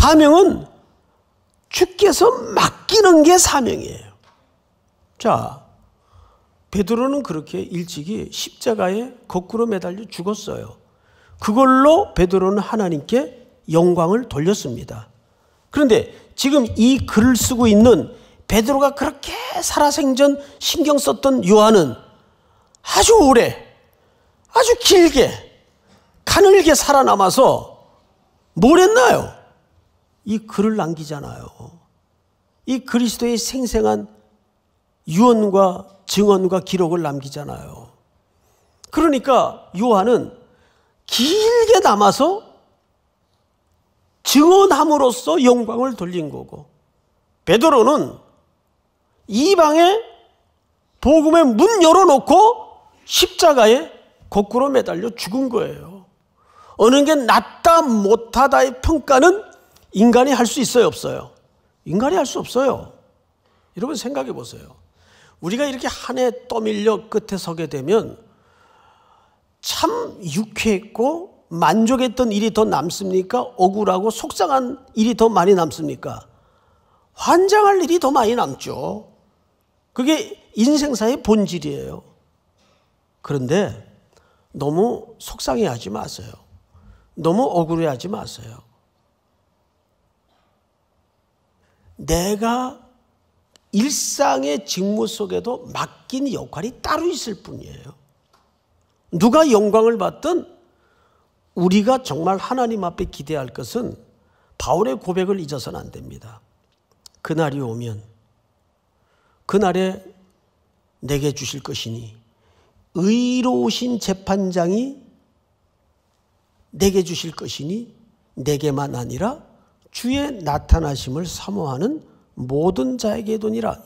사명은 주께서 맡기는 게 사명이에요. 자, 베드로는 그렇게 일찍이 십자가에 거꾸로 매달려 죽었어요. 그걸로 베드로는 하나님께 영광을 돌렸습니다. 그런데 지금 이 글을 쓰고 있는 베드로가 그렇게 살아생전 신경 썼던 요한은 아주 오래, 아주 길게, 가늘게 살아남아서 뭘 했나요? 이 글을 남기잖아요. 이 그리스도의 생생한 유언과 증언과 기록을 남기잖아요. 그러니까 요한은 길게 남아서 증언함으로써 영광을 돌린 거고 베드로는 이방에 복음의 문 열어놓고 십자가에 거꾸로 매달려 죽은 거예요. 어느 게 낫다 못하다의 평가는 인간이 할 수 있어요, 없어요? 인간이 할 수 없어요. 여러분 생각해 보세요. 우리가 이렇게 한 해 떠밀려 끝에 서게 되면 참 유쾌했고 만족했던 일이 더 남습니까? 억울하고 속상한 일이 더 많이 남습니까? 환장할 일이 더 많이 남죠. 그게 인생사의 본질이에요. 그런데 너무 속상해 하지 마세요. 너무 억울해 하지 마세요. 내가 일상의 직무 속에도 맡긴 역할이 따로 있을 뿐이에요. 누가 영광을 받든 우리가 정말 하나님 앞에 기대할 것은 바울의 고백을 잊어서는 안 됩니다. 그날이 오면 그날에 내게 주실 것이니 의로우신 재판장이 내게 주실 것이니 내게만 아니라 주의 나타나심을 사모하는 모든 자에게 도니라.